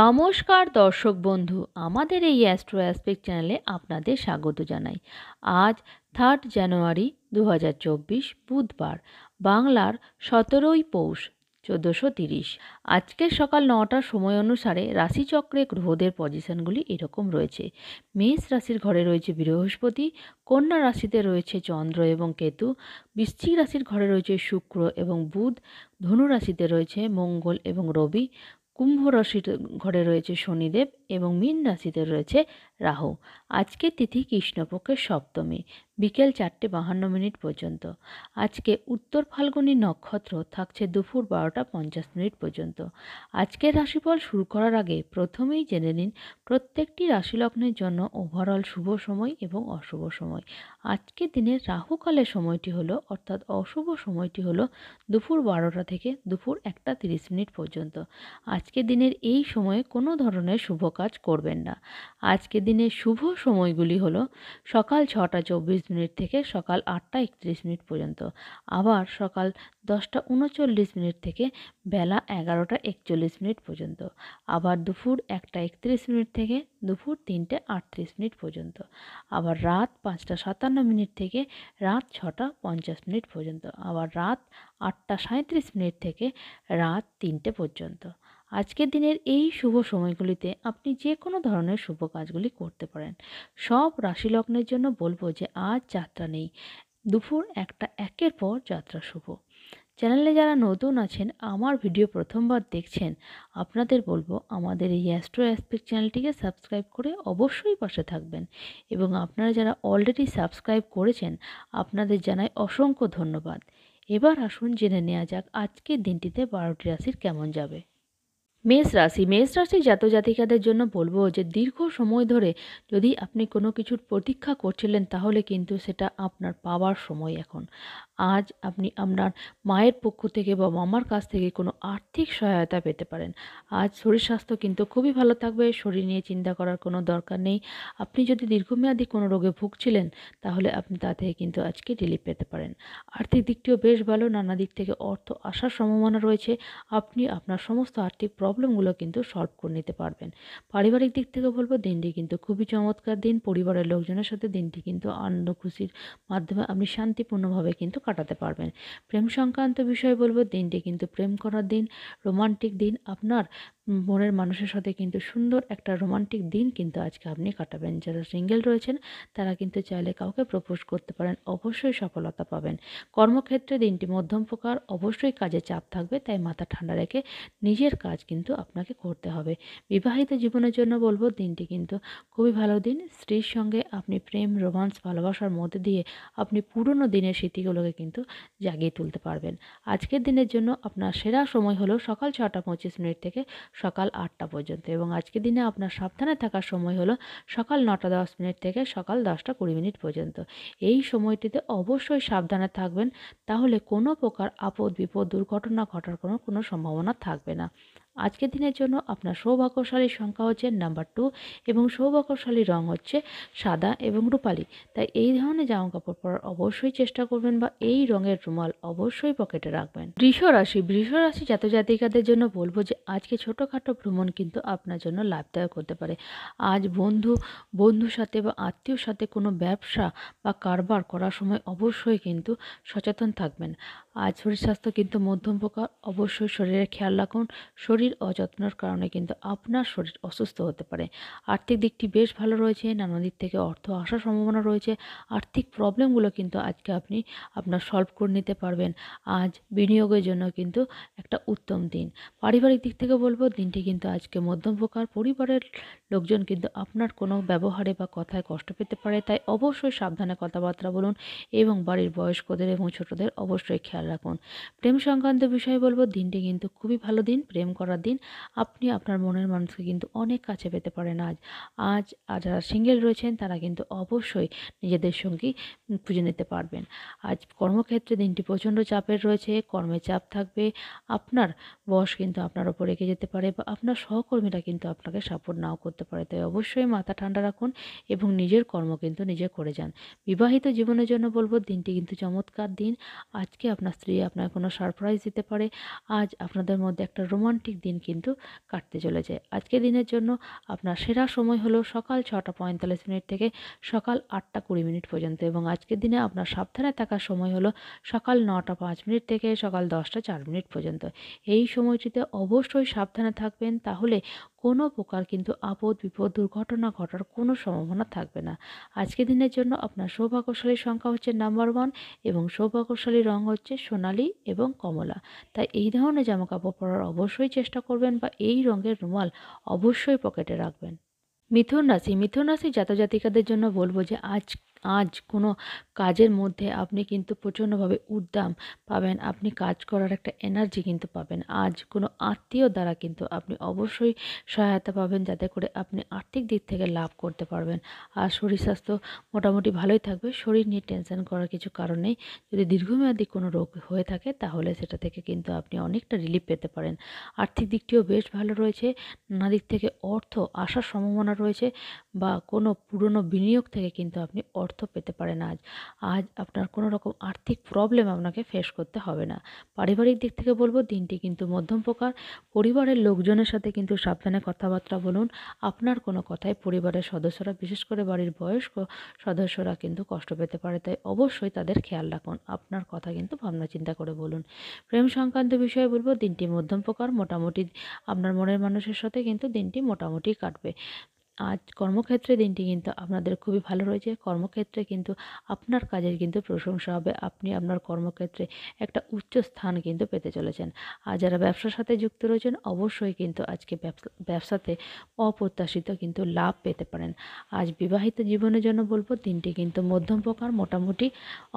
নমস্কার দর্শক বন্ধু আমাদের এই অ্যাস্ট্রো অ্যাসপেক্ট চ্যানেলে আপনাদের স্বাগত জানাই আজ থার্ড জানুয়ারি দু বুধবার বাংলার সতেরোই পৌষ চোদ্দোশো তিরিশ আজকের সকাল নটার সময় অনুসারে রাশিচক্রে গ্রহদের পজিশনগুলি এরকম রয়েছে মেষ রাশির ঘরে রয়েছে বৃহস্পতি কন্যা রাশিতে রয়েছে চন্দ্র এবং কেতু বৃশ্চিক রাশির ঘরে রয়েছে শুক্র এবং বুধ ধনু রাশিতে রয়েছে মঙ্গল এবং রবি কুম্ভ রাশির ঘরে রয়েছে শনিদেব এবং মীন রাশিতে রয়েছে রাহু আজকে তিথি কৃষ্ণপক্ষের সপ্তমী বিকেল চারটে বাহান্ন মিনিট পর্যন্ত আজকে উত্তর ফাল্গুনী নক্ষত্র থাকছে দুপুর বারোটা পঞ্চাশ মিনিট পর্যন্ত আজকের রাশিফল শুরু করার আগে প্রথমেই জেনে নিন প্রত্যেকটি রাশিলগ্নের জন্য ওভারঅল শুভ সময় এবং অশুভ সময় আজকে দিনের রাহুকালের সময়টি হলো অর্থাৎ অশুভ সময়টি হলো দুপুর বারোটা থেকে দুপুর একটা তিরিশ মিনিট পর্যন্ত আজকে দিনের এই সময়ে কোনো ধরনের শুভ কাজ করবেন না আজকে দিনের শুভ সময়গুলি হলো সকাল ছটা চব্বিশ মিনিট থেকে সকাল আটটা একত্রিশ মিনিট পর্যন্ত আবার সকাল দশটা উনচল্লিশ মিনিট থেকে বেলা এগারোটা একচল্লিশ মিনিট পর্যন্ত আবার দুপুর একটা একত্রিশ মিনিট থেকে দুপুর তিনটে আটত্রিশ মিনিট পর্যন্ত আবার রাত পাঁচটা সাতান্ন মিনিট থেকে রাত ছটা পঞ্চাশ মিনিট পর্যন্ত আবার রাত আটটা সাঁত্রিশ মিনিট থেকে রাত তিনটে পর্যন্ত আজকের দিনের এই শুভ সময়গুলিতে আপনি যে কোনো ধরনের শুভ কাজগুলি করতে পারেন সব রাশি লগ্নের জন্য বলবো যে আজ যাত্রা নেই দুপুর একটা একের পর যাত্রা শুভ চ্যানেলে যারা নতুন আছেন আমার ভিডিও প্রথমবার দেখছেন আপনাদের বলবো আমাদের এই অ্যাস্ট্রো অ্যাসপেক চ্যানেলটিকে সাবস্ক্রাইব করে অবশ্যই পাশে থাকবেন এবং আপনারা যারা অলরেডি সাবস্ক্রাইব করেছেন আপনাদের জানাই অসংখ্য ধন্যবাদ এবার আসুন জেনে নেওয়া যাক আজকের দিনটিতে বারোটি রাশির কেমন যাবে মেষ রাশি মেষ রাশি জাত জাতিকাদের জন্য বলবো যে দীর্ঘ সময় ধরে যদি আপনি কোনো কিছুর প্রতীক্ষা করছিলেন তাহলে কিন্তু সেটা আপনার পাওয়ার সময় এখন আজ আপনি আপনার মায়ের পক্ষ থেকে বা মামার কাছ থেকে কোনো আর্থিক সহায়তা পেতে পারেন আজ শরীর স্বাস্থ্য কিন্তু খুবই ভালো থাকবে শরীর নিয়ে চিন্তা করার কোনো দরকার নেই আপনি যদি দীর্ঘমেয়াদী কোনো রোগে ভুগছিলেন তাহলে আপনি তা থেকে কিন্তু আজকে রিলিফ পেতে পারেন আর্থিক দিকটিও বেশ ভালো নানা দিক থেকে অর্থ আসার সম্ভাবনা রয়েছে আপনি আপনার সমস্ত আর্থিক প্রবলেমগুলো কিন্তু সলভ করে নিতে পারবেন পারিবারিক দিক থেকে বলবো দিনটি কিন্তু খুবই চমৎকার দিন পরিবারের লোকজনের সাথে দিনটি কিন্তু আনন্দ খুশির মাধ্যমে আপনি শান্তিপূর্ণভাবে কিন্তু কাটাতে পারবেন প্রেম সংক্রান্ত বিষয় বলবো দিনটি কিন্তু প্রেম করার দিন রোমান্টিক দিন আপনার মনের মানুষের সাথে কিন্তু সুন্দর একটা রোমান্টিক দিন কিন্তু আজকে আপনি কাটাবেন যারা সিঙ্গেল রয়েছেন তারা কিন্তু চাইলে কাউকে প্রপোজ করতে পারেন অবশ্যই সফলতা পাবেন কর্মক্ষেত্রে দিনটি মধ্যম প্রকার অবশ্যই কাজে চাপ থাকবে তাই মাথা ঠান্ডা রেখে নিজের কাজ কিন্তু আপনাকে করতে হবে বিবাহিত জীবনের জন্য বলবো দিনটি কিন্তু খুবই ভালো দিন স্ত্রীর সঙ্গে আপনি প্রেম রোমান্স ভালোবাসার মধ্যে দিয়ে আপনি পুরনো দিনের স্মৃতিগুলোকে কিন্তু জাগিয়ে তুলতে পারবেন আজকের দিনের জন্য আপনার সেরা সময় হলো সকাল ছটা পঁচিশ মিনিট থেকে সকাল আটটা পর্যন্ত এবং আজকের দিনে আপনার সাবধানে থাকার সময় হলো সকাল নটা দশ মিনিট থেকে সকাল দশটা কুড়ি মিনিট পর্যন্ত এই সময়টিতে অবশ্যই সাবধানে থাকবেন তাহলে কোনো প্রকার আপদ বিপদ দুর্ঘটনা ঘটার কোনো কোনো সম্ভাবনা থাকবে না আজকের দিনের জন্য আপনার সৌভাগ্যশালী সংখ্যা হচ্ছে নাম্বার টু এবং সৌভাগ্যশালী রং হচ্ছে সাদা এবং রূপালি তাই এই ধরনের জামা কাপড় পরার অবশ্যই চেষ্টা করবেন বা এই রঙের রুমাল অবশ্যই পকেটে রাখবেন বৃষ রাশি বৃষ রাশি জন্য বলবো যে আজকে ছোটোখাটো ভ্রমণ কিন্তু আপনার জন্য লাভদায়ক হতে পারে আজ বন্ধু বন্ধুর সাথে বা আত্মীয়র সাথে কোনো ব্যবসা বা কারবার করার সময় অবশ্যই কিন্তু সচেতন থাকবেন আজ শরীর স্বাস্থ্য কিন্তু মধ্যম প্রকার অবশ্যই শরীরের খেয়াল রাখুন শরীর শরীর অযত্নর কারণে কিন্তু আপনার শরীর অসুস্থ হতে পারে আর্থিক দিকটি বেশ ভালো রয়েছে নানা দিক থেকে অর্থ আসার সম্ভাবনা রয়েছে আর্থিক প্রবলেমগুলো কিন্তু আজকে আপনি আপনার সলভ করে নিতে পারবেন আজ বিনিয়োগের জন্য কিন্তু একটা উত্তম দিন পারিবারিক দিক থেকে বলবো দিনটি কিন্তু আজকে মধ্যম প্রকার পরিবারের লোকজন কিন্তু আপনার কোনো ব্যবহারে বা কথায় কষ্ট পেতে পারে তাই অবশ্যই সাবধানে কথাবার্তা বলুন এবং বাড়ির বয়স্কদের এবং ছোটদের অবশ্যই খেয়াল রাখুন প্রেম সংক্রান্ত বিষয়ে বলবো দিনটি কিন্তু খুবই ভালো দিন প্রেম করা করার দিন আপনি আপনার মনের মানুষকে কিন্তু অনেক কাছে পেতে পারেন আজ আজ যারা সিঙ্গেল রয়েছেন তারা কিন্তু অবশ্যই নিজেদের সঙ্গী খুঁজে নিতে পারবেন আজ কর্মক্ষেত্রে দিনটি প্রচণ্ড চাপের রয়েছে কর্মে চাপ থাকবে আপনার বস কিন্তু আপনার ওপর রেখে যেতে পারে বা আপনার সহকর্মীরা কিন্তু আপনাকে সাপোর্ট নাও করতে পারে তাই অবশ্যই মাথা ঠান্ডা রাখুন এবং নিজের কর্ম কিন্তু নিজে করে যান বিবাহিত জীবনের জন্য বলবো দিনটি কিন্তু চমৎকার দিন আজকে আপনার স্ত্রী আপনার কোনো সারপ্রাইজ দিতে পারে আজ আপনাদের মধ্যে একটা রোমান্টিক দিন কিন্তু কাটতে চলেছে আজকের দিনের জন্য আপনার সেরা সময় হলো সকাল ছটা পঁয়তাল্লিশ মিনিট থেকে সকাল আটটা কুড়ি মিনিট পর্যন্ত এবং আজকের দিনে আপনার সাবধানে থাকার সময় হলো সকাল নটা পাঁচ মিনিট থেকে সকাল দশটা চার মিনিট পর্যন্ত এই সময়টিতে অবশ্যই সাবধানে থাকবেন তাহলে কোনো প্রকার কিন্তু আপদ বিপদ দুর্ঘটনা ঘটার কোনো সম্ভাবনা থাকবে না আজকের দিনের জন্য আপনার সৌভাগ্যশালীর সংখ্যা হচ্ছে নাম্বার ওয়ান এবং সৌভাগ্যশালীর রং হচ্ছে সোনালি এবং কমলা তাই এই ধরনের জামাকাপড় পরার অবশ্যই চেষ্টা করবেন বা এই রঙের রুমাল অবশ্যই পকেটে রাখবেন মিথুন রাশি মিথুন রাশি জাতজাতিকাদের জন্য বলবো যে আজ আজ কোনো কাজের মধ্যে আপনি কিন্তু প্রচণ্ডভাবে উদ্যম পাবেন আপনি কাজ করার একটা এনার্জি কিন্তু পাবেন আজ কোনো আত্মীয় দ্বারা কিন্তু আপনি অবশ্যই সহায়তা পাবেন যাতে করে আপনি আর্থিক দিক থেকে লাভ করতে পারবেন আর শরীর স্বাস্থ্য মোটামুটি ভালোই থাকবে শরীর নিয়ে টেনশন করার কিছু কারণ নেই যদি দীর্ঘমেয়াদী কোনো রোগ হয়ে থাকে তাহলে সেটা থেকে কিন্তু আপনি অনেকটা রিলিফ পেতে পারেন আর্থিক দিকটিও বেশ ভালো রয়েছে নানা দিক থেকে অর্থ আসার সম্ভাবনা রয়েছে বা কোনো পুরনো বিনিয়োগ থেকে কিন্তু আপনি অর্থ অর্থ পেতে পারেন আজ আজ আপনার কোনো রকম আর্থিক প্রবলেম আপনাকে ফেস করতে হবে না পারিবারিক দিক থেকে বলবো দিনটি কিন্তু মধ্যম প্রকার পরিবারের লোকজনের সাথে কিন্তু সাবধানে কথাবার্তা বলুন আপনার কোনো কথায় পরিবারের সদস্যরা বিশেষ করে বাড়ির বয়স্ক সদস্যরা কিন্তু কষ্ট পেতে পারে তাই অবশ্যই তাদের খেয়াল রাখুন আপনার কথা কিন্তু ভাবনা চিন্তা করে বলুন প্রেম সংক্রান্ত বিষয়ে বলবো দিনটি মধ্যম প্রকার মোটামুটি আপনার মনের মানুষের সাথে কিন্তু দিনটি মোটামুটি কাটবে আজ কর্মক্ষেত্রে দিনটি কিন্তু আপনাদের খুবই ভালো রয়েছে কর্মক্ষেত্রে কিন্তু আপনার কাজের কিন্তু প্রশংসা হবে আপনি আপনার কর্মক্ষেত্রে একটা উচ্চ স্থান কিন্তু পেতে চলেছেন আর যারা ব্যবসার সাথে যুক্ত রয়েছেন অবশ্যই কিন্তু আজকে ব্যবসাতে অপ্রত্যাশিত কিন্তু লাভ পেতে পারেন আজ বিবাহিত জীবনের জন্য বলবো দিনটি কিন্তু মধ্যম প্রকার মোটামুটি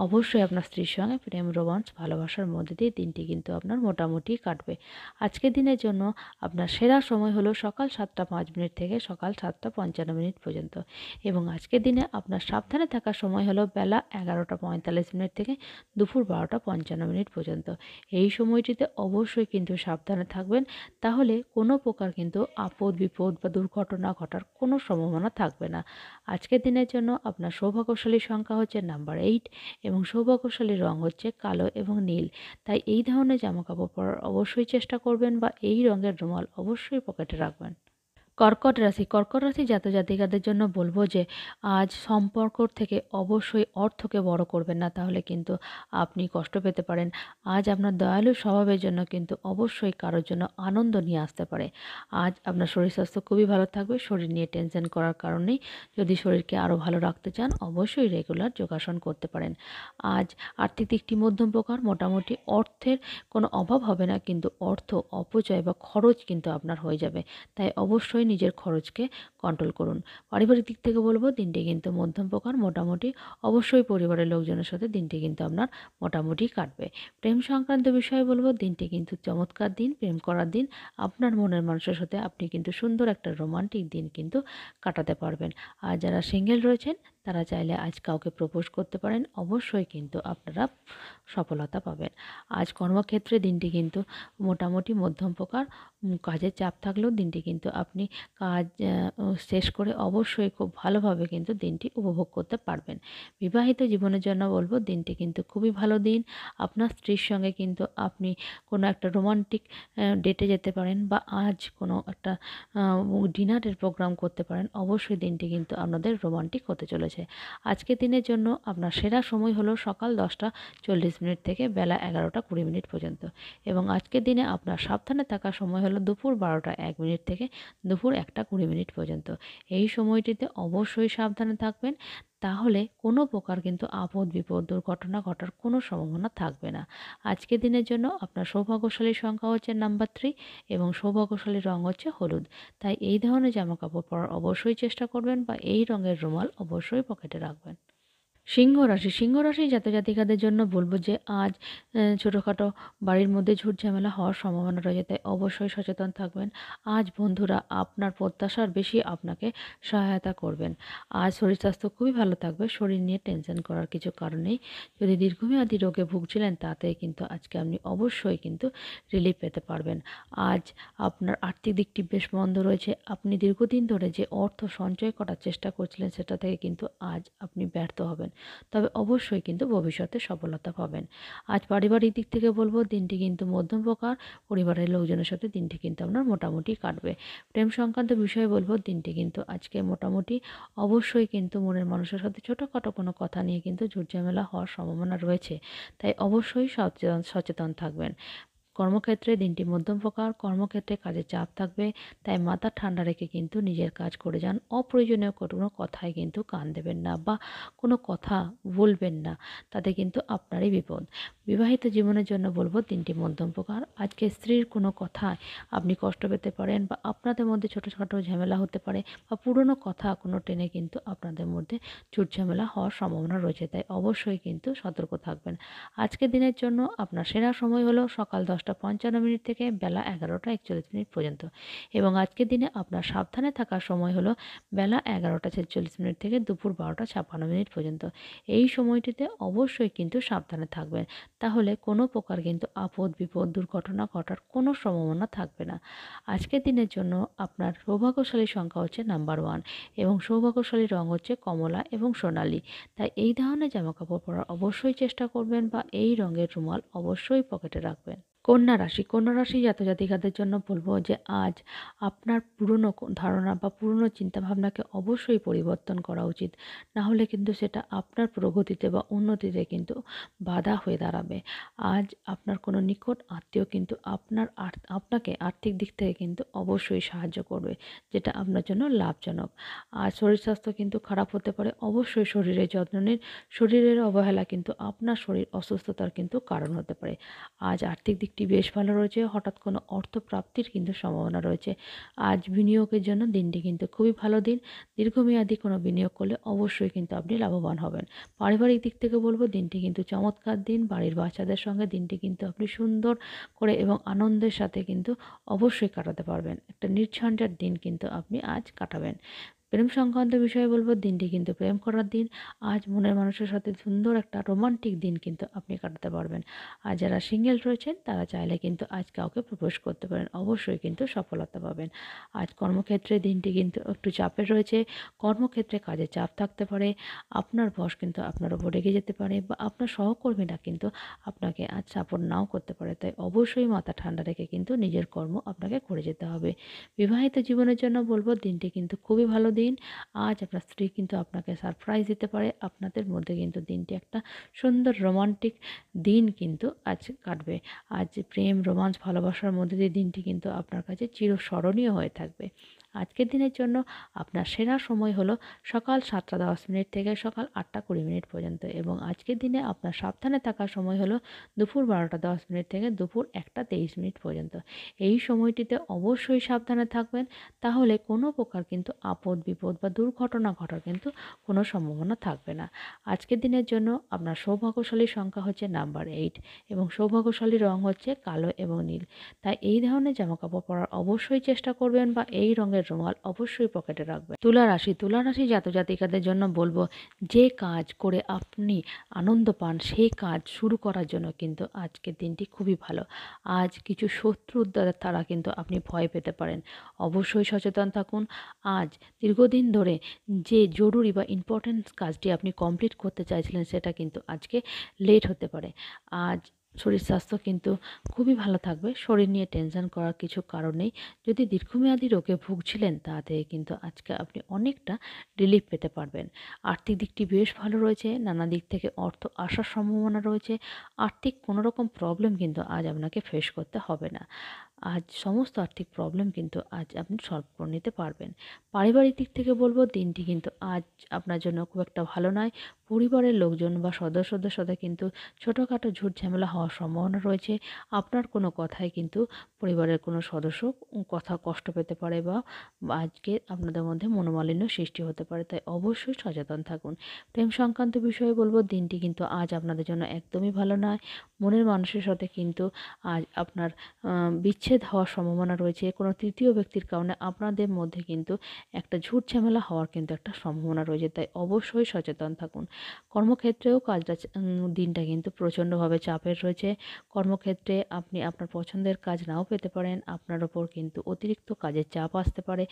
অবশ্যই আপনার স্ত্রীর সঙ্গে প্রেম রোমান্স ভালোবাসার মধ্যে দিয়ে দিনটি কিন্তু আপনার মোটামুটি কাটবে আজকের দিনের জন্য আপনার সেরা সময় হলো সকাল সাতটা পাঁচ মিনিট থেকে সকাল সাতটা দশটা পঞ্চান্ন মিনিট পর্যন্ত এবং আজকের দিনে আপনার সাবধানে থাকার সময় হলো বেলা এগারোটা পঁয়তাল্লিশ মিনিট থেকে দুপুর বারোটা পঞ্চান্ন মিনিট পর্যন্ত এই সময়টিতে অবশ্যই কিন্তু সাবধানে থাকবেন তাহলে কোনো প্রকার কিন্তু আপদ বিপদ বা দুর্ঘটনা ঘটার কোনো সম্ভাবনা থাকবে না আজকের দিনের জন্য আপনার সৌভাগ্যশালী সংখ্যা হচ্ছে নাম্বার এইট এবং সৌভাগ্যশালীর রং হচ্ছে কালো এবং নীল তাই এই ধরনের জামাকাপড় পরার অবশ্যই চেষ্টা করবেন বা এই রঙের রুমাল অবশ্যই পকেটে রাখবেন কর্কট রাশি কর্কট রাশি জাত জাতিকাদের জন্য বলবো যে আজ সম্পর্ক থেকে অবশ্যই অর্থকে বড় করবেন না তাহলে কিন্তু আপনি কষ্ট পেতে পারেন আজ আপনার দয়ালু স্বভাবের জন্য কিন্তু অবশ্যই কারোর জন্য আনন্দ নিয়ে আসতে পারে আজ আপনার শরীর স্বাস্থ্য খুবই ভালো থাকবে শরীর নিয়ে টেনশন করার কারণেই যদি শরীরকে আরও ভালো রাখতে চান অবশ্যই রেগুলার যোগাসন করতে পারেন আজ আর্থিক দিকটি মধ্যম প্রকার মোটামুটি অর্থের কোনো অভাব হবে না কিন্তু অর্থ অপচয় বা খরচ কিন্তু আপনার হয়ে যাবে তাই অবশ্যই নিজের খরচকে কন্ট্রোল করুন পারিবারিক দিক থেকে বলবো দিনটি কিন্তু মধ্যম প্রকার মোটামুটি অবশ্যই পরিবারের লোকজনের সাথে দিনটি কিন্তু আপনার মোটামুটি কাটবে প্রেম সংক্রান্ত বিষয়ে বলবো দিনটি কিন্তু চমৎকার দিন প্রেম করার দিন আপনার মনের মানুষের সাথে আপনি কিন্তু সুন্দর একটা রোমান্টিক দিন কিন্তু কাটাতে পারবেন আর যারা সিঙ্গেল রয়েছেন তারা চাইলে আজ কাউকে প্রপোজ করতে পারেন অবশ্যই কিন্তু আপনারা সফলতা পাবেন আজ কর্মক্ষেত্রে দিনটি কিন্তু মোটামুটি মধ্যম প্রকার কাজের চাপ থাকলেও দিনটি কিন্তু আপনি কাজ শেষ করে অবশ্যই খুব ভালোভাবে কিন্তু দিনটি উপভোগ করতে পারবেন বিবাহিত জীবনের জন্য বলবো দিনটি কিন্তু খুবই ভালো দিন আপনার স্ত্রীর সঙ্গে কিন্তু আপনি কোনো একটা রোমান্টিক ডেটে যেতে পারেন বা আজ কোনো একটা ডিনারের প্রোগ্রাম করতে পারেন অবশ্যই দিনটি কিন্তু আপনাদের রোমান্টিক হতে চলেছে চলছে আজকের দিনের জন্য আপনার সেরা সময় হলো সকাল দশটা চল্লিশ মিনিট থেকে বেলা এগারোটা কুড়ি মিনিট পর্যন্ত এবং আজকের দিনে আপনার সাবধানে থাকার সময় হলো দুপুর বারোটা এক মিনিট থেকে দুপুর একটা কুড়ি মিনিট পর্যন্ত এই সময়টিতে অবশ্যই সাবধানে থাকবেন তাহলে কোনো প্রকার কিন্তু আপদ বিপদ দুর্ঘটনা ঘটার কোনো সম্ভাবনা থাকবে না আজকের দিনের জন্য আপনার সৌভাগ্যশালীর সংখ্যা হচ্ছে নাম্বার থ্রি এবং সৌভাগ্যশালীর রং হচ্ছে হলুদ তাই এই ধরনের জামা কাপড় পরার অবশ্যই চেষ্টা করবেন বা এই রঙের রুমাল অবশ্যই পকেটে রাখবেন সিংহ রাশি সিংহ রাশির জাতিকাদের জন্য বলবো যে আজ ছোটোখাটো বাড়ির মধ্যে ঝুট ঝামেলা হওয়ার সম্ভাবনা রয়েছে তাই অবশ্যই সচেতন থাকবেন আজ বন্ধুরা আপনার প্রত্যাশার বেশি আপনাকে সহায়তা করবেন আজ শরীর স্বাস্থ্য খুবই ভালো থাকবে শরীর নিয়ে টেনশন করার কিছু কারণেই যদি দীর্ঘমেয়াদী রোগে ভুগছিলেন তাতে কিন্তু আজকে আপনি অবশ্যই কিন্তু রিলিফ পেতে পারবেন আজ আপনার আর্থিক দিকটি বেশ বন্ধ রয়েছে আপনি দীর্ঘদিন ধরে যে অর্থ সঞ্চয় করার চেষ্টা করছিলেন সেটা থেকে কিন্তু আজ আপনি ব্যর্থ হবেন তবে অবশ্যই কিন্তু ভবিষ্যতে সফলতা পাবেন আজ পারিবারিক দিক থেকে বলবো দিনটি কিন্তু মধ্যম প্রকার পরিবারের লোকজনের সাথে দিনটি কিন্তু আপনার মোটামুটি কাটবে প্রেম সংক্রান্ত বিষয়ে বলবো দিনটি কিন্তু আজকে মোটামুটি অবশ্যই কিন্তু মনের মানুষের সাথে ছোটোখাটো কোনো কথা নিয়ে কিন্তু ঝুটঝামেলা হওয়ার সম্ভাবনা রয়েছে তাই অবশ্যই সচেতন সচেতন থাকবেন কর্মক্ষেত্রে দিনটি মধ্যম প্রকার কর্মক্ষেত্রে কাজে চাপ থাকবে তাই মাথা ঠান্ডা রেখে কিন্তু নিজের কাজ করে যান অপ্রয়োজনীয় কোনো কথায় কিন্তু কান দেবেন না বা কোনো কথা বলবেন না তাতে কিন্তু আপনারই বিপদ বিবাহিত জীবনের জন্য বলবো তিনটি মধ্যম প্রকার আজকে স্ত্রীর কোনো কথায় আপনি কষ্ট পেতে পারেন বা আপনাদের মধ্যে ছোটোখাটো ঝামেলা হতে পারে বা পুরনো কথা কোনো টেনে কিন্তু আপনাদের মধ্যে চুট ঝামেলা হওয়ার সম্ভাবনা রয়েছে তাই অবশ্যই কিন্তু সতর্ক থাকবেন আজকের দিনের জন্য আপনার সেরা সময় হলো সকাল দশটা দশটা পঞ্চান্ন মিনিট থেকে বেলা এগারোটা একচল্লিশ মিনিট পর্যন্ত এবং আজকের দিনে আপনার সাবধানে থাকার সময় হলো বেলা এগারোটা ছেচল্লিশ মিনিট থেকে দুপুর বারোটা ছাপ্পান্ন মিনিট পর্যন্ত এই সময়টিতে অবশ্যই কিন্তু সাবধানে থাকবেন তাহলে কোনো প্রকার কিন্তু আপদ বিপদ দুর্ঘটনা ঘটার কোনো সম্ভাবনা থাকবে না আজকের দিনের জন্য আপনার সৌভাগ্যশালী সংখ্যা হচ্ছে নাম্বার ওয়ান এবং সৌভাগ্যশালী রং হচ্ছে কমলা এবং সোনালি তাই এই ধরনের জামাকাপড় পরার অবশ্যই চেষ্টা করবেন বা এই রঙের রুমাল অবশ্যই পকেটে রাখবেন কন্যা রাশি কন্যা রাশি জাতিকাদের জন্য বলবো যে আজ আপনার পুরনো ধারণা বা পুরনো চিন্তাভাবনাকে অবশ্যই পরিবর্তন করা উচিত না হলে কিন্তু সেটা আপনার প্রগতিতে বা উন্নতিতে কিন্তু বাধা হয়ে দাঁড়াবে আজ আপনার কোনো নিকট আত্মীয় কিন্তু আপনার আপনাকে আর্থিক দিক থেকে কিন্তু অবশ্যই সাহায্য করবে যেটা আপনার জন্য লাভজনক আর শরীর স্বাস্থ্য কিন্তু খারাপ হতে পারে অবশ্যই শরীরের যত্ন নিন শরীরের অবহেলা কিন্তু আপনার শরীর অসুস্থতার কিন্তু কারণ হতে পারে আজ আর্থিক দিক যোগটি বেশ ভালো রয়েছে হঠাৎ কোনো অর্থপ্রাপ্তির কিন্তু সম্ভাবনা রয়েছে আজ বিনিয়োগের জন্য দিনটি কিন্তু খুবই ভালো দিন দীর্ঘমেয়াদী কোনো বিনিয়োগ করলে অবশ্যই কিন্তু আপনি লাভবান হবেন পারিবারিক দিক থেকে বলবো দিনটি কিন্তু চমৎকার দিন বাড়ির বাচ্চাদের সঙ্গে দিনটি কিন্তু আপনি সুন্দর করে এবং আনন্দের সাথে কিন্তু অবশ্যই কাটাতে পারবেন একটা নির্ঝঞ্ঝার দিন কিন্তু আপনি আজ কাটাবেন প্রেম সংক্রান্ত বিষয়ে বলবো দিনটি কিন্তু প্রেম করার দিন আজ মনের মানুষের সাথে সুন্দর একটা রোমান্টিক দিন কিন্তু আপনি কাটাতে পারবেন আর যারা সিঙ্গেল রয়েছেন তারা চাইলে কিন্তু আজ কাউকে প্রপোজ করতে পারেন অবশ্যই কিন্তু সফলতা পাবেন আজ কর্মক্ষেত্রে দিনটি কিন্তু একটু চাপের রয়েছে কর্মক্ষেত্রে কাজে চাপ থাকতে পারে আপনার বস কিন্তু আপনার ওপর রেগে যেতে পারে বা আপনার সহকর্মীরা কিন্তু আপনাকে আজ সাপোর্ট নাও করতে পারে তাই অবশ্যই মাথা ঠান্ডা রেখে কিন্তু নিজের কর্ম আপনাকে করে যেতে হবে বিবাহিত জীবনের জন্য বলবো দিনটি কিন্তু খুবই ভালো দিন আজ আপনার স্ত্রী কিন্তু আপনাকে সারপ্রাইজ দিতে পারে আপনাদের মধ্যে কিন্তু দিনটি একটা সুন্দর রোমান্টিক দিন কিন্তু আজ কাটবে আজ প্রেম রোমাঞ্চ ভালোবাসার মধ্যে দিয়ে দিনটি কিন্তু আপনার কাছে চিরস্মরণীয় হয়ে থাকবে আজকের দিনের জন্য আপনার সেরা সময় হলো সকাল সাতটা দশ মিনিট থেকে সকাল আটটা কুড়ি মিনিট পর্যন্ত এবং আজকের দিনে আপনার সাবধানে থাকার সময় হলো দুপুর বারোটা দশ মিনিট থেকে দুপুর একটা তেইশ মিনিট পর্যন্ত এই সময়টিতে অবশ্যই সাবধানে থাকবেন তাহলে কোনো প্রকার কিন্তু আপদ বিপদ বা দুর্ঘটনা ঘটার কিন্তু কোনো সম্ভাবনা থাকবে না আজকের দিনের জন্য আপনার সৌভাগ্যশালী সংখ্যা হচ্ছে নাম্বার এইট এবং সৌভাগ্যশালী রং হচ্ছে কালো এবং নীল তাই এই ধরনের জামাকাপড় পরার অবশ্যই চেষ্টা করবেন বা এই রঙের রুমাল অবশ্যই পকেটে রাখবেন তুলা রাশি তুলা রাশি জাতিকাদের জন্য বলবো যে কাজ করে আপনি আনন্দ পান সেই কাজ শুরু করার জন্য কিন্তু আজকের দিনটি খুবই ভালো আজ কিছু শত্রু দ্বারা তারা কিন্তু আপনি ভয় পেতে পারেন অবশ্যই সচেতন থাকুন আজ দীর্ঘদিন ধরে যে জরুরি বা ইম্পর্টেন্ট কাজটি আপনি কমপ্লিট করতে চাইছিলেন সেটা কিন্তু আজকে লেট হতে পারে আজ শরীর স্বাস্থ্য কিন্তু খুবই ভালো থাকবে শরীর নিয়ে টেনশন করার কিছু কারণেই যদি দীর্ঘমেয়াদী রোগে ভুগছিলেন তা থেকে কিন্তু আজকে আপনি অনেকটা রিলিফ পেতে পারবেন আর্থিক দিকটি বেশ ভালো রয়েছে নানা দিক থেকে অর্থ আসার সম্ভাবনা রয়েছে আর্থিক কোনোরকম প্রবলেম কিন্তু আজ আপনাকে ফেস করতে হবে না আজ সমস্ত আর্থিক প্রবলেম কিন্তু আজ আপনি সলভ করে নিতে পারবেন পারিবারিক দিক থেকে বলবো দিনটি কিন্তু আজ আপনার জন্য খুব একটা ভালো নয় পরিবারের লোকজন বা সদস্যদের সাথে কিন্তু ছোটোখাটো ঝুট ঝামেলা হওয়ার সম্ভাবনা রয়েছে আপনার কোনো কথায় কিন্তু পরিবারের কোনো সদস্য কথা কষ্ট পেতে পারে বা আজকে আপনাদের মধ্যে মনোমালিন্য সৃষ্টি হতে পারে তাই অবশ্যই সচেতন থাকুন প্রেম সংক্রান্ত বিষয়ে বলবো দিনটি কিন্তু আজ আপনাদের জন্য একদমই ভালো নয় মনের মানুষের সাথে কিন্তু আজ আপনার বিচ্ছি বিচ্ছেদ হওয়ার সম্ভাবনা রয়েছে কোনো তৃতীয় ব্যক্তির কারণে আপনাদের মধ্যে কিন্তু একটা ঝুট ঝামেলা হওয়ার কিন্তু একটা সম্ভাবনা রয়েছে তাই অবশ্যই সচেতন থাকুন কর্মক্ষেত্রেও কাজটা দিনটা কিন্তু প্রচণ্ডভাবে চাপের রয়েছে কর্মক্ষেত্রে আপনি আপনার পছন্দের কাজ নাও পেতে পারেন আপনার ওপর কিন্তু অতিরিক্ত কাজের চাপ আসতে পারে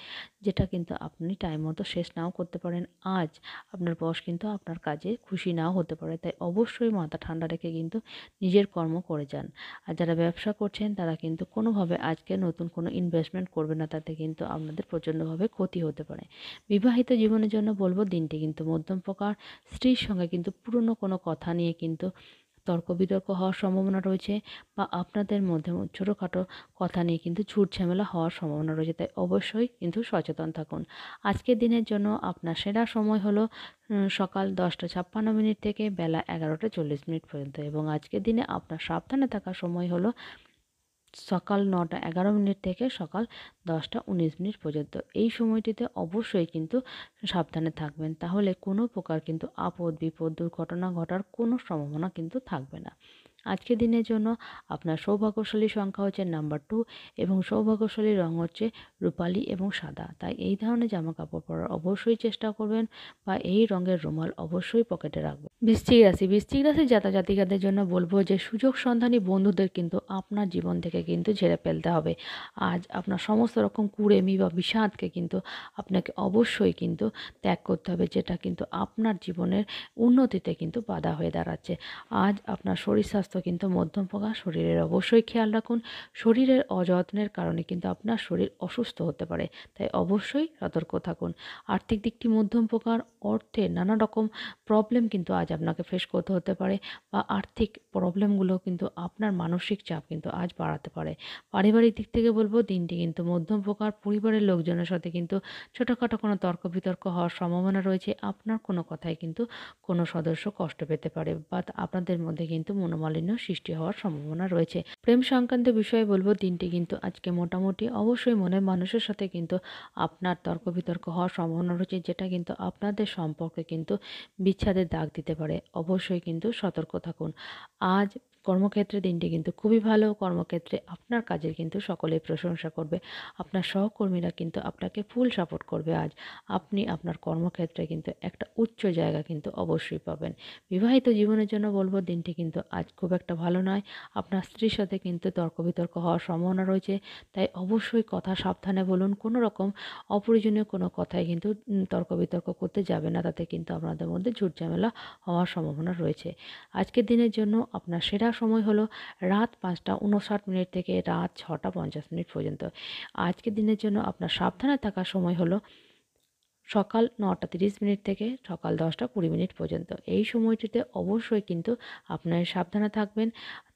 যেটা কিন্তু আপনি টাইম মতো শেষ নাও করতে পারেন আজ আপনার বস কিন্তু আপনার কাজে খুশি নাও হতে পারে তাই অবশ্যই মাথা ঠান্ডা রেখে কিন্তু নিজের কর্ম করে যান আর যারা ব্যবসা করছেন তারা কিন্তু কোনোভাবে হবে আজকে নতুন কোনো ইনভেস্টমেন্ট করবে না তাতে কিন্তু আপনাদের প্রচণ্ডভাবে ক্ষতি হতে পারে বিবাহিত জীবনের জন্য বলবো দিনটি কিন্তু মধ্যম প্রকার স্ত্রীর সঙ্গে কিন্তু পুরনো কোনো কথা নিয়ে কিন্তু তর্ক বিতর্ক হওয়ার সম্ভাবনা রয়েছে বা আপনাদের মধ্যে ছোটোখাটো কথা নিয়ে কিন্তু ঝুট ঝামেলা হওয়ার সম্ভাবনা রয়েছে তাই অবশ্যই কিন্তু সচেতন থাকুন আজকের দিনের জন্য আপনার সেরা সময় হলো সকাল দশটা ছাপ্পান্ন মিনিট থেকে বেলা এগারোটা চল্লিশ মিনিট পর্যন্ত এবং আজকের দিনে আপনার সাবধানে থাকার সময় হলো সকাল নটা এগারো মিনিট থেকে সকাল দশটা উনিশ মিনিট পর্যন্ত এই সময়টিতে অবশ্যই কিন্তু সাবধানে থাকবেন তাহলে কোনো প্রকার কিন্তু আপদ বিপদ দুর্ঘটনা ঘটার কোনো সম্ভাবনা কিন্তু থাকবে না আজকে দিনের জন্য আপনার সৌভাগ্যশালী সংখ্যা হচ্ছে নাম্বার টু এবং সৌভাগ্যশালীর রং হচ্ছে রূপালি এবং সাদা তাই এই ধরনের জামা কাপড় পরার অবশ্যই চেষ্টা করবেন বা এই রঙের রুমাল অবশ্যই পকেটে রাখবেন বৃশ্চিক রাশি বৃশ্চিক রাশির জাতা জাতিকাদের জন্য বলবো যে সুযোগ সন্ধানী বন্ধুদের কিন্তু আপনার জীবন থেকে কিন্তু ঝেড়ে ফেলতে হবে আজ আপনার সমস্ত রকম কুড়েমি বা বিষাদকে কিন্তু আপনাকে অবশ্যই কিন্তু ত্যাগ করতে হবে যেটা কিন্তু আপনার জীবনের উন্নতিতে কিন্তু বাধা হয়ে দাঁড়াচ্ছে আজ আপনার শরীর স্বাস্থ্য কিন্তু মধ্যম প্রকার শরীরের অবশ্যই খেয়াল রাখুন শরীরের অযত্নের কারণে কিন্তু আপনার শরীর অসুস্থ হতে পারে তাই অবশ্যই সতর্ক থাকুন আর্থিক দিকটি মধ্যম প্রকার অর্থে নানা রকম প্রবলেম কিন্তু আজ আজ আপনাকে ফেস করতে হতে পারে বা আর্থিক প্রবলেমগুলো কিন্তু আপনার মানসিক চাপ কিন্তু আজ বাড়াতে পারে পারিবারিক দিক থেকে বলবো দিনটি কিন্তু মধ্যম প্রকার পরিবারের লোকজনের সাথে কিন্তু ছোটোখাটো কোনো তর্ক বিতর্ক হওয়ার সম্ভাবনা রয়েছে আপনার কোনো কথায় কিন্তু কোনো সদস্য কষ্ট পেতে পারে বা আপনাদের মধ্যে কিন্তু মনোমালিন্য সৃষ্টি হওয়ার সম্ভাবনা রয়েছে প্রেম সংক্রান্ত বিষয়ে বলবো দিনটি কিন্তু আজকে মোটামুটি অবশ্যই মনের মানুষের সাথে কিন্তু আপনার তর্ক বিতর্ক হওয়ার সম্ভাবনা রয়েছে যেটা কিন্তু আপনাদের সম্পর্কে কিন্তু বিচ্ছাদের দাগ দিতে পারে অবশ্যই কিন্তু সতর্ক থাকুন আজ কর্মক্ষেত্রে দিনটি কিন্তু খুবই ভালো কর্মক্ষেত্রে আপনার কাজের কিন্তু সকলে প্রশংসা করবে আপনার সহকর্মীরা কিন্তু আপনাকে ফুল সাপোর্ট করবে আজ আপনি আপনার কর্মক্ষেত্রে কিন্তু একটা উচ্চ জায়গা কিন্তু অবশ্যই পাবেন বিবাহিত জীবনের জন্য বলবো দিনটি কিন্তু আজ খুব একটা ভালো নয় আপনার স্ত্রীর সাথে কিন্তু তর্ক বিতর্ক হওয়ার সম্ভাবনা রয়েছে তাই অবশ্যই কথা সাবধানে বলুন কোনো রকম অপ্রয়োজনীয় কোনো কথায় কিন্তু তর্ক বিতর্ক করতে যাবে না তাতে কিন্তু আপনাদের মধ্যে ঝুট ঝামেলা হওয়ার সম্ভাবনা রয়েছে আজকের দিনের জন্য আপনার সেরা সময় হলো রাত পাঁচটা উনষাট মিনিট থেকে রাত ছটা পঞ্চাশ মিনিট পর্যন্ত আজকের দিনের জন্য আপনার সাবধানে থাকার সময় হলো সকাল নটা তিরিশ মিনিট থেকে সকাল দশটা কুড়ি মিনিট পর্যন্ত এই সময়টিতে অবশ্যই কিন্তু আপনার সাবধানে থাকবেন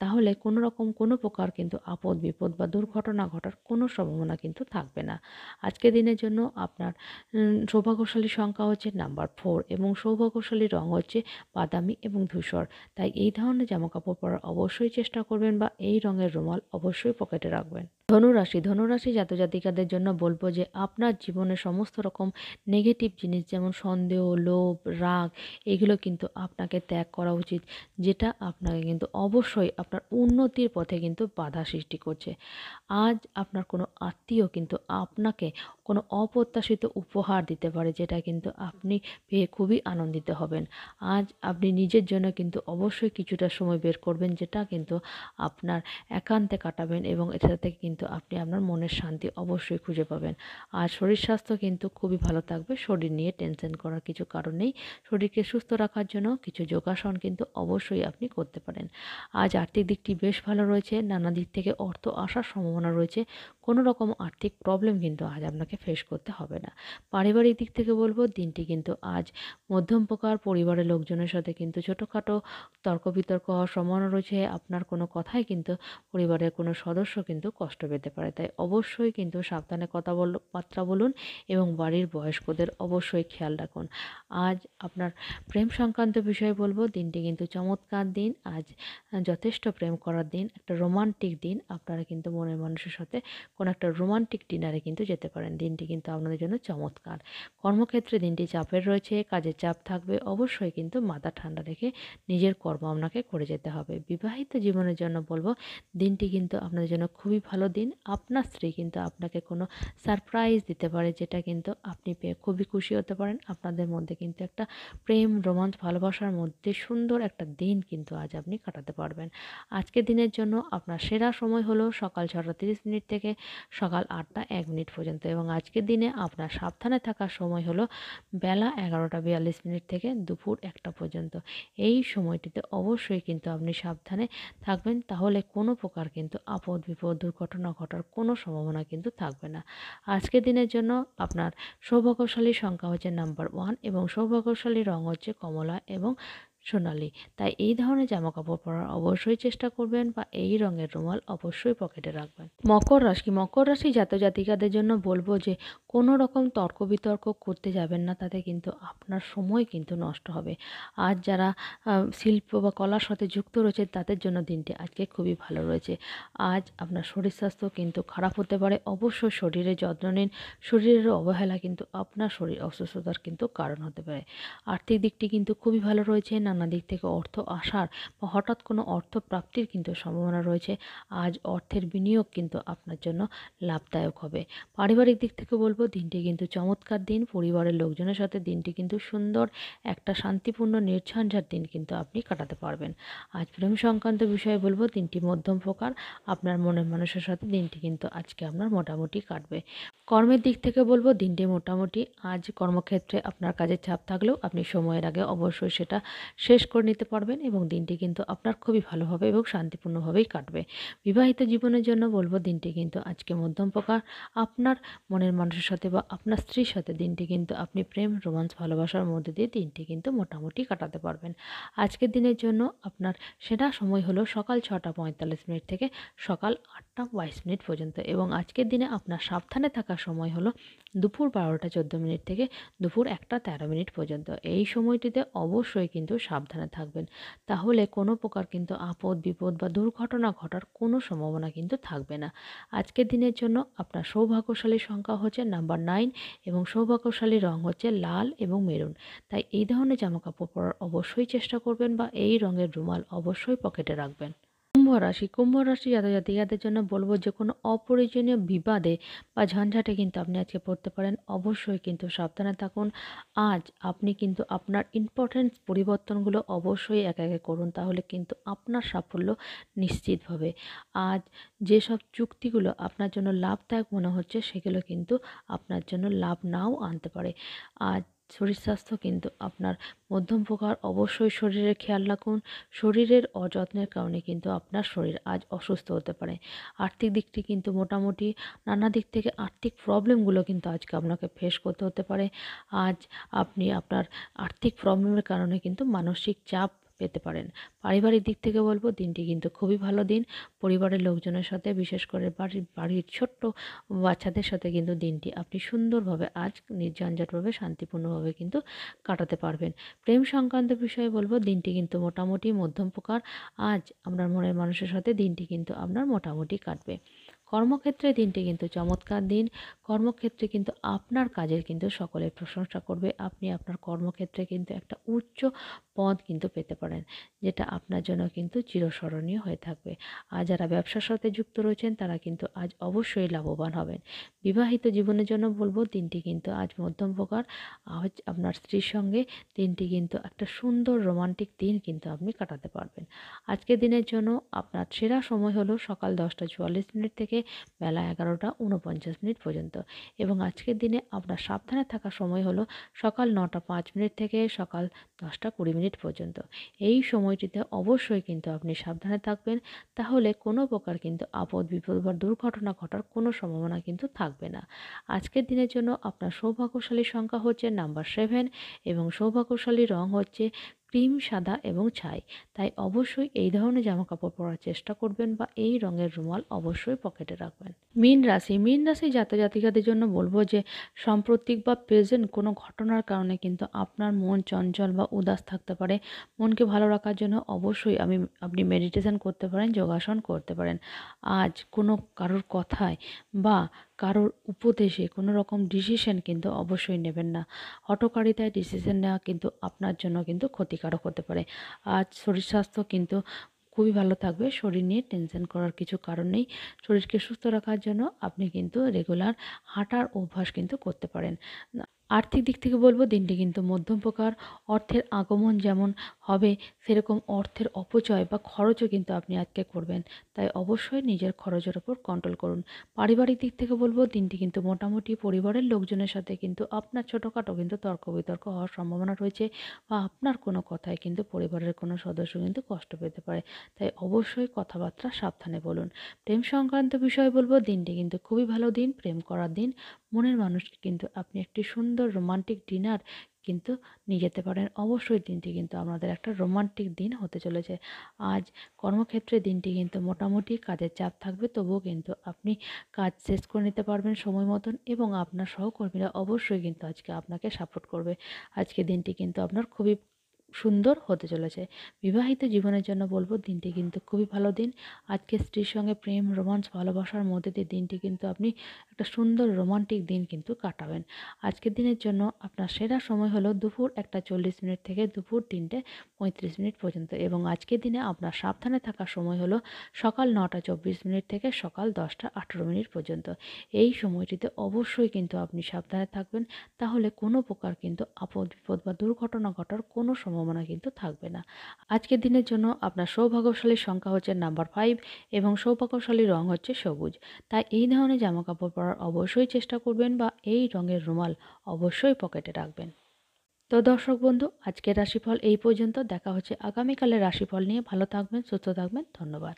তাহলে কোনো রকম কোনো প্রকার কিন্তু আপদ বিপদ বা দুর্ঘটনা ঘটার কোনো সম্ভাবনা কিন্তু থাকবে না আজকের দিনের জন্য আপনার সৌভাগ্যশালী সংখ্যা হচ্ছে নাম্বার ফোর এবং সৌভাগ্যশালী রং হচ্ছে বাদামি এবং ধূসর তাই এই ধরনের জামাকাপড় পরার অবশ্যই চেষ্টা করবেন বা এই রঙের রুমাল অবশ্যই পকেটে রাখবেন ধনুরাশি ধনুরাশি জাতজাতিকাদের জন্য বলবো যে আপনার জীবনে সমস্ত রকম নেগেটিভ জিনিস যেমন সন্দেহ লোভ রাগ এগুলো কিন্তু আপনাকে ত্যাগ করা উচিত যেটা আপনাকে কিন্তু অবশ্যই আপনার উন্নতির পথে কিন্তু বাধা সৃষ্টি করছে আজ আপনার কোনো আত্মীয় কিন্তু আপনাকে কোনো অপ্রত্যাশিত উপহার দিতে পারে যেটা কিন্তু আপনি পেয়ে খুবই আনন্দিত হবেন আজ আপনি নিজের জন্য কিন্তু অবশ্যই কিছুটা সময় বের করবেন যেটা কিন্তু আপনার একান্তে কাটাবেন এবং এটা থেকে কিন্তু আপনি আপনার মনের শান্তি অবশ্যই খুঁজে পাবেন আর শরীর স্বাস্থ্য কিন্তু খুবই ভালো থাকবে হবে শরীর নিয়ে টেনশন করার কিছু কারণ নেই শরীরকে সুস্থ রাখার জন্য কিছু যোগাসন কিন্তু অবশ্যই আপনি করতে পারেন আজ আর্থিক দিকটি বেশ ভালো রয়েছে নানা দিক থেকে অর্থ আসার সম্ভাবনা রয়েছে কোনো রকম আর্থিক প্রবলেম কিন্তু আজ আপনাকে ফেস করতে হবে না পারিবারিক দিক থেকে বলবো দিনটি কিন্তু আজ মধ্যম প্রকার পরিবারের লোকজনের সাথে কিন্তু ছোটোখাটো তর্ক বিতর্ক হওয়ার সম্ভাবনা রয়েছে আপনার কোনো কথাই কিন্তু পরিবারের কোনো সদস্য কিন্তু কষ্ট পেতে পারে তাই অবশ্যই কিন্তু সাবধানে কথা বল বার্তা বলুন এবং বাড়ির বয়স্কদের আপনাদের অবশ্যই খেয়াল রাখুন আজ আপনার প্রেম সংক্রান্ত বিষয়ে বলবো দিনটি কিন্তু চমৎকার দিন আজ যথেষ্ট প্রেম করার দিন একটা রোমান্টিক দিন আপনারা কিন্তু মনের মানুষের সাথে কোনো একটা রোমান্টিক ডিনারে কিন্তু যেতে পারেন দিনটি কিন্তু আপনাদের জন্য চমৎকার কর্মক্ষেত্রে দিনটি চাপের রয়েছে কাজের চাপ থাকবে অবশ্যই কিন্তু মাথা ঠান্ডা রেখে নিজের কর্ম আপনাকে করে যেতে হবে বিবাহিত জীবনের জন্য বলবো দিনটি কিন্তু আপনাদের জন্য খুবই ভালো দিন আপনার স্ত্রী কিন্তু আপনাকে কোনো সারপ্রাইজ দিতে পারে যেটা কিন্তু আপনি পেয়ে খুবই খুশি হতে পারেন আপনাদের মধ্যে কিন্তু একটা প্রেম রোমাঞ্চ ভালোবাসার মধ্যে সুন্দর একটা দিন কিন্তু আজ আপনি কাটাতে পারবেন আজকে দিনের জন্য আপনার সেরা সময় হলো সকাল ছটা তিরিশ মিনিট থেকে সকাল আটটা এক মিনিট পর্যন্ত এবং আজকের দিনে আপনার সাবধানে থাকার সময় হলো বেলা এগারোটা বিয়াল্লিশ মিনিট থেকে দুপুর একটা পর্যন্ত এই সময়টিতে অবশ্যই কিন্তু আপনি সাবধানে থাকবেন তাহলে কোনো প্রকার কিন্তু আপদ বিপদ দুর্ঘটনা ঘটার কোনো সম্ভাবনা কিন্তু থাকবে না আজকের দিনের জন্য আপনার সৌভাগ্য সৌভাগ্যশালী সংখ্যা হচ্ছে নাম্বার ওয়ান এবং সৌভাগ্যশালী রং হচ্ছে কমলা এবং সোনালি তাই এই ধরনের জামা কাপড় পরার অবশ্যই চেষ্টা করবেন বা এই রঙের রুমাল অবশ্যই পকেটে রাখবেন মকর রাশি মকর রাশি জাত জাতিকাদের জন্য বলবো যে কোনো রকম তর্ক বিতর্ক করতে যাবেন না তাতে কিন্তু আপনার সময় কিন্তু নষ্ট হবে আজ যারা শিল্প বা কলার সাথে যুক্ত রয়েছে তাদের জন্য দিনটি আজকে খুবই ভালো রয়েছে আজ আপনার শরীর স্বাস্থ্য কিন্তু খারাপ হতে পারে অবশ্যই শরীরে যত্ন নিন শরীরের অবহেলা কিন্তু আপনার শরীর অসুস্থতার কিন্তু কারণ হতে পারে আর্থিক দিকটি কিন্তু খুবই ভালো রয়েছে না নানা দিক থেকে অর্থ আসার বা হঠাৎ কোনো অর্থ প্রাপ্তির কিন্তু সম্ভাবনা রয়েছে আজ অর্থের বিনিয়োগ কিন্তু আপনার জন্য লাভদায়ক হবে পারিবারিক দিক থেকে বলবো দিনটি কিন্তু চমৎকার দিন পরিবারের লোকজনের সাথে দিনটি কিন্তু সুন্দর একটা শান্তিপূর্ণ নির্ঝঞ্ঝার দিন কিন্তু আপনি কাটাতে পারবেন আজ প্রেম সংক্রান্ত বিষয়ে বলবো দিনটি মধ্যম প্রকার আপনার মনের মানুষের সাথে দিনটি কিন্তু আজকে আপনার মোটামুটি কাটবে কর্মের দিক থেকে বলবো দিনটি মোটামুটি আজ কর্মক্ষেত্রে আপনার কাজের চাপ থাকলেও আপনি সময়ের আগে অবশ্যই সেটা শেষ করে নিতে পারবেন এবং দিনটি কিন্তু আপনার খুবই ভালোভাবে এবং শান্তিপূর্ণভাবেই কাটবে বিবাহিত জীবনের জন্য বলবো দিনটি কিন্তু আজকে মধ্যম প্রকার আপনার মনের মানুষের সাথে বা আপনার স্ত্রীর সাথে দিনটি কিন্তু আপনি প্রেম রোমান্স ভালোবাসার মধ্যে দিয়ে দিনটি কিন্তু মোটামুটি কাটাতে পারবেন আজকের দিনের জন্য আপনার সেটা সময় হলো সকাল ছটা পঁয়তাল্লিশ মিনিট থেকে সকাল আটটা বাইশ মিনিট পর্যন্ত এবং আজকের দিনে আপনার সাবধানে থাকার সময় হলো দুপুর বারোটা চোদ্দো মিনিট থেকে দুপুর একটা তেরো মিনিট পর্যন্ত এই সময়টিতে অবশ্যই কিন্তু সাবধানে থাকবেন তাহলে কোনো প্রকার কিন্তু আপদ বিপদ বা দুর্ঘটনা ঘটার কোনো সম্ভাবনা কিন্তু থাকবে না আজকের দিনের জন্য আপনার সৌভাগ্যশালী সংখ্যা হচ্ছে নাম্বার নাইন এবং সৌভাগ্যশালী রং হচ্ছে লাল এবং মেরুন তাই এই ধরনের জামাকাপড় পরার অবশ্যই চেষ্টা করবেন বা এই রঙের রুমাল অবশ্যই পকেটে রাখবেন কুম্ভ রাশি কুম্ভ রাশি জাতজাতিকাদের জন্য বলবো যে কোনো অপ্রয়োজনীয় বিবাদে বা ঝঞ্ঝাটে কিন্তু আপনি আজকে পড়তে পারেন অবশ্যই কিন্তু সাবধানে থাকুন আজ আপনি কিন্তু আপনার ইম্পর্টেন্স পরিবর্তনগুলো অবশ্যই একা একে করুন তাহলে কিন্তু আপনার সাফল্য নিশ্চিতভাবে আজ যেসব চুক্তিগুলো আপনার জন্য লাভদায়ক মনে হচ্ছে সেগুলো কিন্তু আপনার জন্য লাভ নাও আনতে পারে আজ শরীর স্বাস্থ্য কিন্তু আপনার মধ্যম প্রকার অবশ্যই শরীরের খেয়াল রাখুন শরীরের অযত্নের কারণে কিন্তু আপনার শরীর আজ অসুস্থ হতে পারে আর্থিক দিকটি কিন্তু মোটামুটি নানা দিক থেকে আর্থিক প্রবলেমগুলো কিন্তু আজকে আপনাকে ফেস করতে হতে পারে আজ আপনি আপনার আর্থিক প্রবলেমের কারণে কিন্তু মানসিক চাপ পেতে পারেন পারিবারিক দিক থেকে বলবো দিনটি কিন্তু খুবই ভালো দিন পরিবারের লোকজনের সাথে বিশেষ করে বাড়ির বাড়ির ছোট্ট বাচ্চাদের সাথে কিন্তু দিনটি আপনি সুন্দরভাবে আজ নির্ঝঞ্ঝাটভাবে শান্তিপূর্ণভাবে কিন্তু কাটাতে পারবেন প্রেম সংক্রান্ত বিষয়ে বলবো দিনটি কিন্তু মোটামুটি মধ্যম প্রকার আজ আপনার মনের মানুষের সাথে দিনটি কিন্তু আপনার মোটামুটি কাটবে কর্মক্ষেত্রে দিনটি কিন্তু চমৎকার দিন কর্মক্ষেত্রে কিন্তু আপনার কাজের কিন্তু সকলে প্রশংসা করবে আপনি আপনার কর্মক্ষেত্রে কিন্তু একটা উচ্চ পদ কিন্তু পেতে পারেন যেটা আপনার জন্য কিন্তু চিরস্মরণীয় হয়ে থাকবে আর যারা ব্যবসার সাথে যুক্ত রয়েছেন তারা কিন্তু আজ অবশ্যই লাভবান হবেন বিবাহিত জীবনের জন্য বলবো দিনটি কিন্তু আজ মধ্যম প্রকার আজ আপনার স্ত্রীর সঙ্গে দিনটি কিন্তু একটা সুন্দর রোমান্টিক দিন কিন্তু আপনি কাটাতে পারবেন আজকের দিনের জন্য আপনার সেরা সময় হলো সকাল দশটা চুয়াল্লিশ মিনিট থেকে বেলা এগারোটা উনপঞ্চাশ মিনিট পর্যন্ত এবং আজকের দিনে আপনার সাবধানে থাকা সময় হলো সকাল নটা পাঁচ মিনিট থেকে সকাল দশটা কুড়ি মিনিট পর্যন্ত এই সময়টিতে অবশ্যই কিন্তু আপনি সাবধানে থাকবেন তাহলে কোনো প্রকার কিন্তু আপদ বিপদ বা দুর্ঘটনা ঘটার কোনো সম্ভাবনা কিন্তু থাকবে না আজকের দিনের জন্য আপনার সৌভাগ্যশালী সংখ্যা হচ্ছে নাম্বার সেভেন এবং সৌভাগ্যশালী রং হচ্ছে ক্রিম সাদা এবং ছাই তাই অবশ্যই এই ধরনের জামা কাপড় পরার চেষ্টা করবেন বা এই রঙের রুমাল অবশ্যই পকেটে রাখবেন মীন রাশি মীন রাশি জাতজাতিকাদের জন্য বলবো যে সাম্প্রতিক বা প্রেজেন্ট কোনো ঘটনার কারণে কিন্তু আপনার মন চঞ্চল বা উদাস থাকতে পারে মনকে ভালো রাখার জন্য অবশ্যই আমি আপনি মেডিটেশন করতে পারেন যোগাসন করতে পারেন আজ কোনো কারোর কথায় বা কারোর উপদেশে কোনো রকম ডিসিশন কিন্তু অবশ্যই নেবেন না হটকারিতায় ডিসিশন নেওয়া কিন্তু আপনার জন্য কিন্তু ক্ষতিকারক হতে পারে আজ শরীর স্বাস্থ্য কিন্তু খুবই ভালো থাকবে শরীর নিয়ে টেনশন করার কিছু কারণ নেই শরীরকে সুস্থ রাখার জন্য আপনি কিন্তু রেগুলার হাঁটার অভ্যাস কিন্তু করতে পারেন আর্থিক দিক থেকে বলবো দিনটি কিন্তু মধ্যম প্রকার অর্থের আগমন যেমন হবে সেরকম অর্থের অপচয় বা খরচও কিন্তু আপনি আজকে করবেন তাই অবশ্যই নিজের খরচের ওপর কন্ট্রোল করুন পারিবারিক দিক থেকে বলবো দিনটি কিন্তু মোটামুটি পরিবারের লোকজনের সাথে কিন্তু আপনার ছোটোখাটো কিন্তু তর্ক বিতর্ক হওয়ার সম্ভাবনা রয়েছে বা আপনার কোনো কথায় কিন্তু পরিবারের কোনো সদস্য কিন্তু কষ্ট পেতে পারে তাই অবশ্যই কথাবার্তা সাবধানে বলুন প্রেম সংক্রান্ত বিষয়ে বলবো দিনটি কিন্তু খুবই ভালো দিন প্রেম করার দিন মনের মানুষকে কিন্তু আপনি একটি সুন্দর রোমান্টিক ডিনার কিন্তু নিয়ে যেতে পারেন অবশ্যই দিনটি কিন্তু আপনাদের একটা রোমান্টিক দিন হতে চলেছে আজ কর্মক্ষেত্রে দিনটি কিন্তু মোটামুটি কাজের চাপ থাকবে তবুও কিন্তু আপনি কাজ শেষ করে নিতে পারবেন সময় মতন এবং আপনার সহকর্মীরা অবশ্যই কিন্তু আজকে আপনাকে সাপোর্ট করবে আজকে দিনটি কিন্তু আপনার খুবই সুন্দর হতে চলেছে বিবাহিত জীবনের জন্য বলবো দিনটি কিন্তু খুবই ভালো দিন আজকে স্ত্রীর সঙ্গে প্রেম রোমান্স ভালোবাসার মধ্যে দিয়ে দিনটি কিন্তু আপনি একটা সুন্দর রোমান্টিক দিন কিন্তু কাটাবেন আজকের দিনের জন্য আপনার সেরা সময় হলো দুপুর একটা চল্লিশ মিনিট থেকে দুপুর তিনটে পঁয়ত্রিশ মিনিট পর্যন্ত এবং আজকের দিনে আপনার সাবধানে থাকার সময় হলো সকাল নটা চব্বিশ মিনিট থেকে সকাল দশটা আঠেরো মিনিট পর্যন্ত এই সময়টিতে অবশ্যই কিন্তু আপনি সাবধানে থাকবেন তাহলে কোনো প্রকার কিন্তু আপদ বিপদ বা দুর্ঘটনা ঘটার কোনো সময় সম্ভাবনা কিন্তু থাকবে না আজকের দিনের জন্য আপনার সৌভাগ্যশালীর সংখ্যা হচ্ছে নাম্বার ফাইভ এবং সৌভাগ্যশালী রং হচ্ছে সবুজ তাই এই ধরনের জামাকাপড় পরার অবশ্যই চেষ্টা করবেন বা এই রঙের রুমাল অবশ্যই পকেটে রাখবেন তো দর্শক বন্ধু আজকের রাশিফল এই পর্যন্ত দেখা হচ্ছে আগামীকালের রাশিফল নিয়ে ভালো থাকবেন সুস্থ থাকবেন ধন্যবাদ